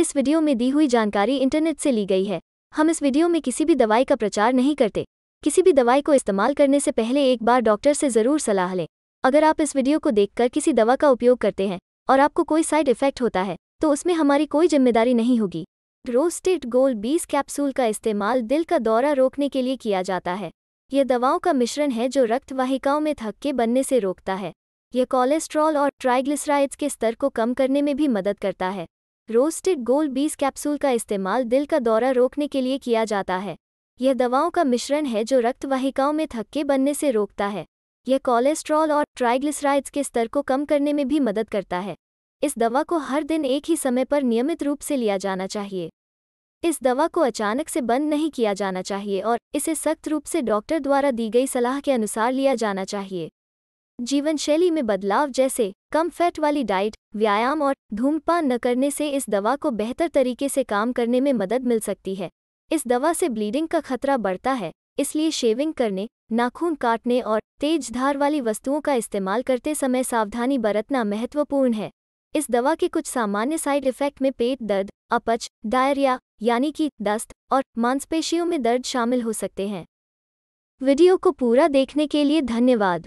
इस वीडियो में दी हुई जानकारी इंटरनेट से ली गई है हम इस वीडियो में किसी भी दवाई का प्रचार नहीं करते किसी भी दवाई को इस्तेमाल करने से पहले एक बार डॉक्टर से ज़रूर सलाह लें अगर आप इस वीडियो को देखकर किसी दवा का उपयोग करते हैं और आपको कोई साइड इफेक्ट होता है तो उसमें हमारी कोई जिम्मेदारी नहीं होगी रोस्टेड गोल्ड 20 कैप्सूल का इस्तेमाल दिल का दौरा रोकने के लिए किया जाता है यह दवाओं का मिश्रण है जो रक्तवाहिकाओं में थक्के बनने से रोकता है यह कोलेस्ट्रॉल और ट्राइग्लिसराइड्स के स्तर को कम करने में भी मदद करता है रोस्टेड गोल 20 कैप्सूल का इस्तेमाल दिल का दौरा रोकने के लिए किया जाता है यह दवाओं का मिश्रण है जो रक्त वाहिकाओं में थक्के बनने से रोकता है यह कोलेस्ट्रॉल और ट्राइग्लिसराइड्स के स्तर को कम करने में भी मदद करता है इस दवा को हर दिन एक ही समय पर नियमित रूप से लिया जाना चाहिए इस दवा को अचानक से बंद नहीं किया जाना चाहिए और इसे सख्त रूप से डॉक्टर द्वारा दी गई सलाह के अनुसार लिया जाना चाहिए जीवन शैली में बदलाव जैसे कम फैट वाली डाइट व्यायाम और धूमपान न करने से इस दवा को बेहतर तरीके से काम करने में मदद मिल सकती है इस दवा से ब्लीडिंग का खतरा बढ़ता है इसलिए शेविंग करने नाखून काटने और तेज धार वाली वस्तुओं का इस्तेमाल करते समय सावधानी बरतना महत्वपूर्ण है इस दवा के कुछ सामान्य साइड इफेक्ट में पेट दर्द अपच डायरिया यानी कि दस्त और मांसपेशियों में दर्द शामिल हो सकते हैं वीडियो को पूरा देखने के लिए धन्यवाद